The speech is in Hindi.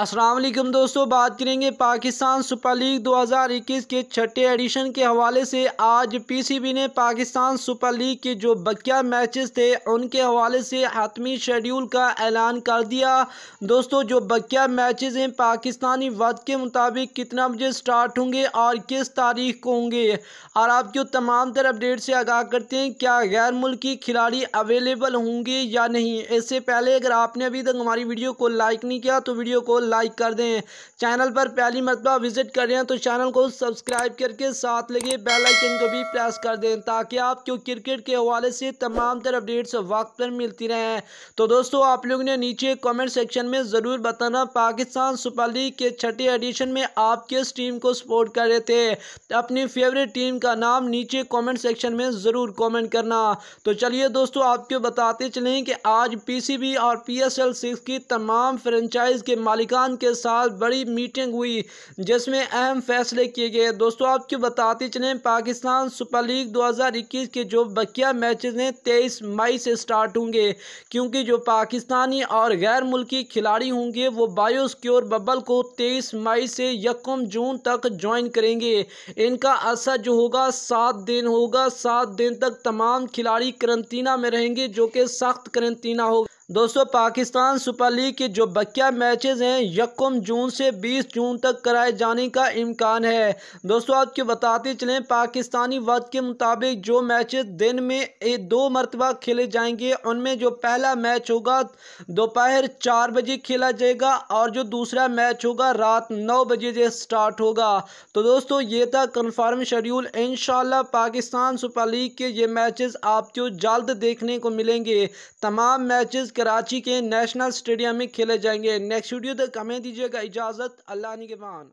असलम दोस्तों बात करेंगे पाकिस्तान सुपर लीग 2021 के छठे एडिशन के हवाले से आज पीसीबी ने पाकिस्तान सुपर लीग के जो बकिया मैचेस थे उनके हवाले से हतमी शेड्यूल का ऐलान कर दिया दोस्तों जो बकिया मैचेस हैं पाकिस्तानी वक्त के मुताबिक कितना बजे स्टार्ट होंगे और किस तारीख को होंगे और आपको तमाम तर अपडेट से आगाह करते हैं क्या गैर मुल्की खिलाड़ी अवेलेबल होंगे या नहीं इससे पहले अगर आपने अभी तक हमारी वीडियो को लाइक नहीं किया तो वीडियो को लाइक कर दें चैनल पर पहली मरतबा विजिट कर रहे हैं तो चैनल को सब्सक्राइब करके साथ लगे बेल आइकन को भी प्रेस कर दें ताकि आपको क्रिकेट के हवाले से तमाम तर अपडेट्स वक्त पर मिलती रहें तो दोस्तों आप लोगों ने नीचे कमेंट सेक्शन में ज़रूर बताना पाकिस्तान सुपर लीग के छठे एडिशन में आप किस टीम को सपोर्ट कर रहे थे अपनी फेवरेट टीम का नाम नीचे कमेंट सेक्शन में ज़रूर कमेंट करना तो चलिए दोस्तों आपको बताते चलें कि आज पीसीबी और पीएसएल सिक्स की तमाम फ्रेंचाइज के मालिक खान के साथ बड़ी मीटिंग हुई जिसमें अहम फैसले किए गए दोस्तों आपको बताते चलें पाकिस्तान सुपर लीग 2021 के जो बकिया मैचेस हैं तेईस मई से स्टार्ट होंगे क्योंकि जो पाकिस्तानी और गैर मुल्की खिलाड़ी होंगे वो बायोस्क्योर बबल को तेईस मई से यकम जून तक ज्वाइन करेंगे इनका असर जो होगा सात दिन होगा सात दिन तक तमाम खिलाड़ी करंतना में रहेंगे जो कि सख्त करंतना होगा दोस्तों पाकिस्तान सुपर लीग के जो बकिया मैचेस हैं यकम जून से 20 जून तक कराए जाने का इम्कान है दोस्तों आपके बताते चलें पाकिस्तानी वक्त के मुताबिक जो मैचेस दिन में एक दो मरतबा खेले जाएंगे उनमें जो पहला मैच होगा दोपहर चार बजे खेला जाएगा और जो दूसरा मैच होगा रात नौ बजे से स्टार्ट होगा तो दोस्तों ये था confirm schedule in Pakistan super league के ये मैचेज आपको जल्द देखने को मिलेंगे तमाम मैचेस कराची के नेशनल स्टेडियम में खेले जाएंगे नेक्स्ट वीडियो तक हमें दीजिएगा इजाज़त अल्लाह निगेबान